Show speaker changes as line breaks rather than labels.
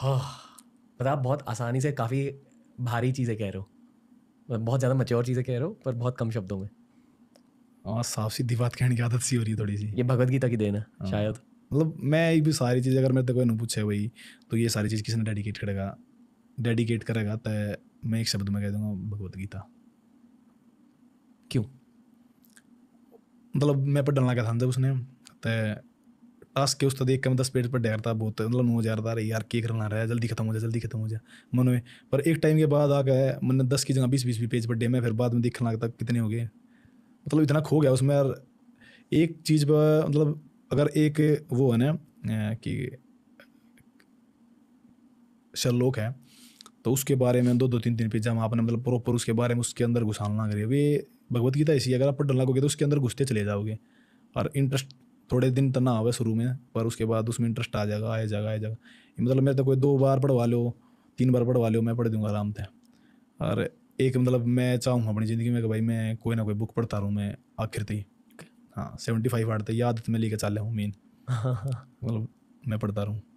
हाँ पता आप बहुत आसानी से काफ़ी भारी चीज़ें कह रहे हो मतलब बहुत ज़्यादा मच्योर चीज़ें कह रहे हो पर बहुत कम शब्दों में हाँ साफ सीधी बात कहने की आदत सी हो रही है थोड़ी सी ये भगवत गीता की देन है हाँ। शायद
मतलब मैं ये भी सारी चीज़ अगर मेरे तक कोई नहीं पूछे भाई तो ये सारी चीज़ किसी ने डेडिकेट करेगा डेडिकेट करेगा तो मैं एक शब्द में कह दूंगा भगवत गीता क्यों मतलब मैं पर डलना क्या था उसने तो हंस के उसका देख कर मैं दस पेड़ पर डर था बहुत मतलब नौ हजार था अरे यार के रहा रहा है जल्दी खत्म हो जाए जल्दी खत्म हो जाए मन में पर एक टाइम के बाद आ गया मैंने दस की जगह बीस बीस भी पेज पर डे में फिर बाद में देखने लगता कितने हो गए मतलब इतना खो गया उसमें यार एक चीज़ पर मतलब अगर एक वो है ना कि शर्लोक है तो उसके बारे में दो दो तीन तीन पेज हम आपने मतलब प्रॉपर उसके बारे में उसके अंदर घुसालना करिए वे भगवत गीता ऐसी अगर आप पढ़ना लगोगे तो उसके अंदर घुसते चले जाओगे और इंटरेस्ट थोड़े दिन तो ना आवे शुरू में पर उसके बाद उसमें इंटरेस्ट आ जाएगा आए जाएगा आए जाएगा मतलब मेरे तो कोई दो बार पढ़वा लो तीन बार पढ़वा लो मैं पढ़ दूंगा आराम से और एक मतलब मैं चाहूँगा अपनी ज़िंदगी में कि भाई मैं कोई ना कोई बुक पढ़ता रहूँ मैं आखिर तक हाँ सेवेंटी फाइव आठ तक याद तो में लेकर रहा हूँ मेन मतलब मैं पढ़ता रहूँ